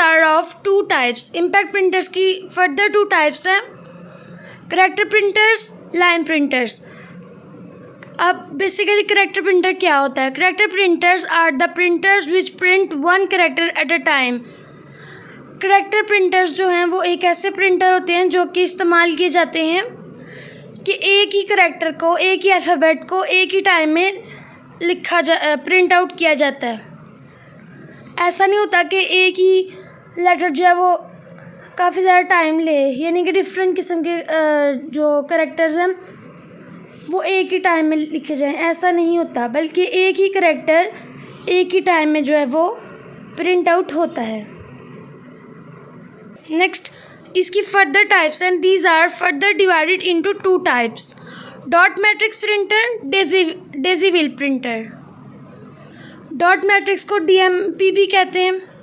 are of two types impact printers की further two types हैं character printers line printers अब basically character printer क्या होता है character printers are the printers which print one character at a time character printers जो हैं वो एक ऐसे प्रिंटर होते हैं जो कि इस्तेमाल किए जाते हैं कि एक ही करेक्टर को एक ही अल्फ़ाबेट को एक ही टाइम में लिखा जा प्रिंट आउट किया जाता है ऐसा नहीं होता कि एक ही लेटर जो है वो काफ़ी ज़्यादा टाइम ले यानी कि डिफरेंट किस्म के जो करेक्टर्स हैं वो एक ही टाइम में लिखे जाएं ऐसा नहीं होता बल्कि एक ही करेक्टर एक ही टाइम में जो है वो प्रिंट आउट होता है नेक्स्ट इसकी further types and these are further divided into two types dot matrix printer daisy daisywheel printer dot matrix को डी भी कहते हैं